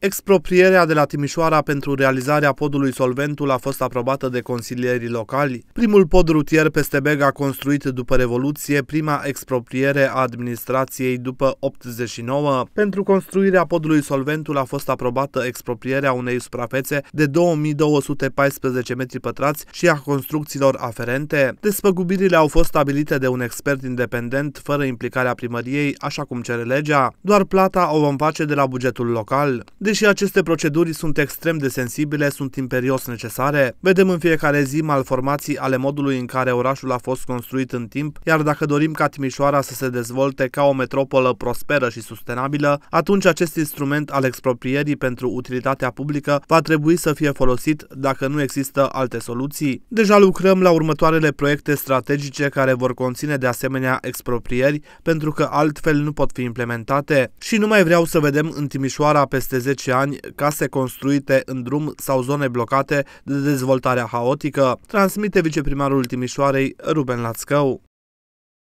Exproprierea de la Timișoara pentru realizarea podului Solventul a fost aprobată de consilierii locali. Primul pod rutier peste Bega construit după Revoluție, prima expropriere a administrației după 89. Pentru construirea podului Solventul a fost aprobată exproprierea unei suprafețe de 2214 metri pătrați și a construcțiilor aferente. Despăgubirile au fost stabilite de un expert independent fără implicarea primăriei, așa cum cere legea. Doar plata o vom face de la bugetul local. Deși aceste proceduri sunt extrem de sensibile, sunt imperios necesare. Vedem în fiecare zi malformații ale modului în care orașul a fost construit în timp, iar dacă dorim ca Timișoara să se dezvolte ca o metropolă prosperă și sustenabilă, atunci acest instrument al exproprierii pentru utilitatea publică va trebui să fie folosit dacă nu există alte soluții. Deja lucrăm la următoarele proiecte strategice care vor conține de asemenea exproprieri, pentru că altfel nu pot fi implementate. Și nu mai vreau să vedem în Timișoara peste 10 10 ani case construite în drum sau zone blocate de dezvoltarea haotică, transmite viceprimarul Timișoarei Ruben Lațcău.